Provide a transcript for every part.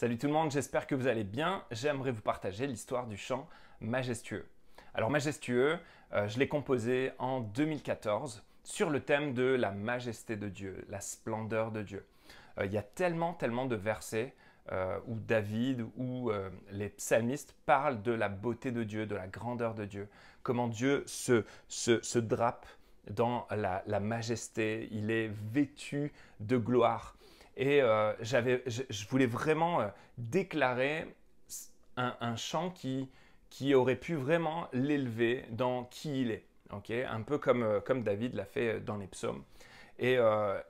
Salut tout le monde, j'espère que vous allez bien. J'aimerais vous partager l'histoire du chant Majestueux. Alors Majestueux, euh, je l'ai composé en 2014 sur le thème de la majesté de Dieu, la splendeur de Dieu. Euh, il y a tellement, tellement de versets euh, où David ou les psalmistes parlent de la beauté de Dieu, de la grandeur de Dieu, comment Dieu se, drape dans la, majesté, il est vêtu de gloire. Et euh, je, voulais vraiment euh, déclarer un, chant qui, aurait pu vraiment l'élever dans qui il est. un peu euh, comme, David l'a fait dans les psaumes. Et,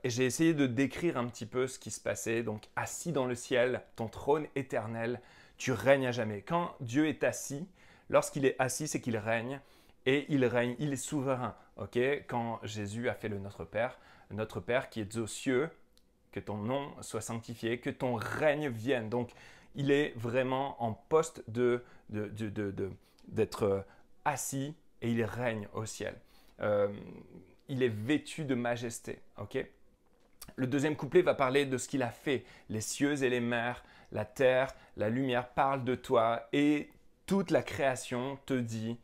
j'ai essayé de décrire un petit peu ce qui se passait. Donc, assis dans le ciel, ton trône éternel, tu règnes à jamais. Quand Dieu est assis, lorsqu'il est assis, c'est qu'il règne. Et il règne, il est souverain. Okay Quand Jésus a fait le Notre Père, notre Père qui est aux cieux, que ton nom soit sanctifié, que ton règne vienne. Donc, il est vraiment en poste de, d'être euh, assis et il règne au ciel. Euh, il est vêtu de majesté. ok le deuxième couplet va parler de ce qu'il a fait. Les cieux et les mers, la terre, la lumière parlent de toi et toute la création te dit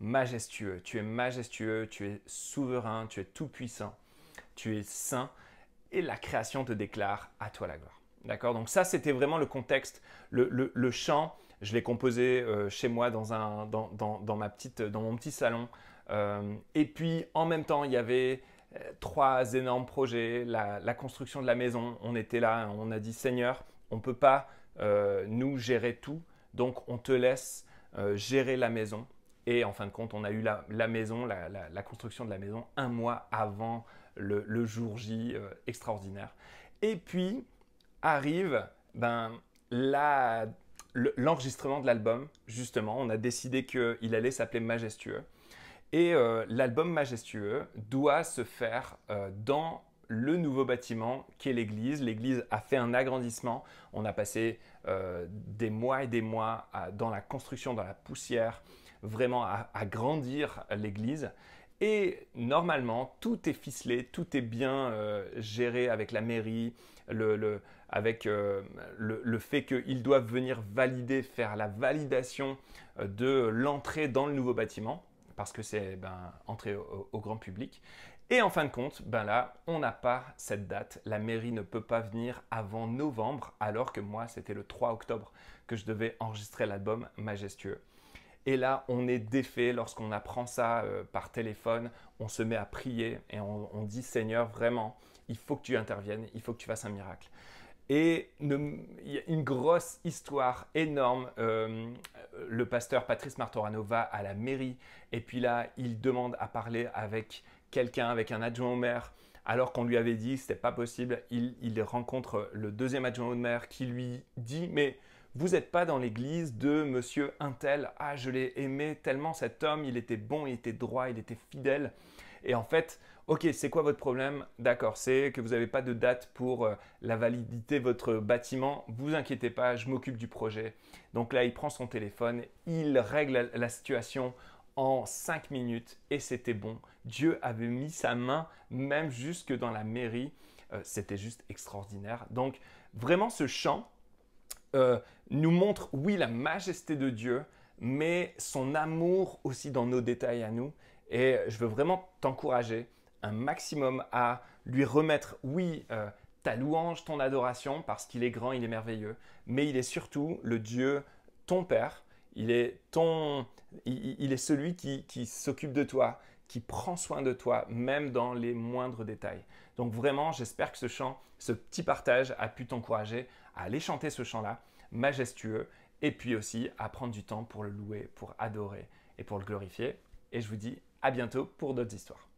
majestueux. Tu es majestueux, tu es souverain, tu es tout-puissant, tu es saint et la création te déclare à toi la gloire. D'accord Donc ça, c'était vraiment le contexte, le, le, chant. Je l'ai composé euh, chez moi dans, un, dans, dans, ma petite, dans mon petit salon. Euh, et puis, en même temps, il y avait euh, trois énormes projets. La, construction de la maison, on était là, on a dit Seigneur, on ne peut pas nous gérer tout, donc on te laisse gérer la maison. Et en fin de compte, on a eu la, maison, la, construction de la maison un mois avant le, jour J euh, extraordinaire. Et puis arrive ben, l'enregistrement de l'album, justement. On a décidé qu'il allait s'appeler Majestueux. Et euh, l'album Majestueux doit se faire euh, dans le nouveau bâtiment qu'est l'église. L'église a fait un agrandissement. On a passé des mois et des mois dans la construction, dans la poussière, vraiment à, agrandir l'église. Et normalement, tout est ficelé, tout est bien euh, géré avec la mairie, avec euh, le, fait qu'ils doivent venir valider, faire la validation euh, de l'entrée dans le nouveau bâtiment, parce que c'est ben, entrée au, au, grand public. Et en fin de compte, ben là, on n'a pas cette date. La mairie ne peut pas venir avant novembre, alors que moi, c'était le 3 octobre que je devais enregistrer l'album Majestueux. Et là, on est défait lorsqu'on apprend ça euh, par téléphone, on se met à prier et on, dit Seigneur, vraiment, il faut que tu interviennes, il faut que tu fasses un miracle. Et il y a une grosse histoire énorme. Euh, le pasteur Patrice Martorano va à la mairie et puis là, il demande à parler avec quelqu'un, avec un adjoint au maire alors qu'on lui avait dit c'était pas possible. il, rencontre le deuxième adjoint au maire qui lui dit mais vous n'êtes pas dans l'église de monsieur Intel. Ah, je l'ai aimé tellement cet homme, il était bon, il était droit, il était fidèle. Et en fait, ok, c'est quoi votre problème D'accord, c'est que vous n'avez pas de date pour euh, la validité de votre bâtiment. Vous inquiétez pas, je m'occupe du projet. Donc là, il prend son téléphone, il règle la situation en cinq minutes et c'était bon. Dieu avait mis sa main même jusque dans la mairie. Euh, c'était juste extraordinaire. Donc vraiment ce chant, euh, nous montre, oui, la majesté de Dieu, mais son amour aussi dans nos détails à nous. Et je veux vraiment t'encourager un maximum à lui remettre, oui, euh, ta louange, ton adoration, parce qu'il est grand, il est merveilleux, mais il est surtout le Dieu, ton Père, il est ton, est celui qui s'occupe de toi, qui prend soin de toi, même dans les moindres détails. Donc vraiment, j'espère que ce chant, ce petit partage a pu t'encourager à aller chanter ce chant-là, majestueux, et puis aussi à prendre du temps pour le louer, pour adorer et pour le glorifier. Et je vous dis à bientôt pour d'autres histoires.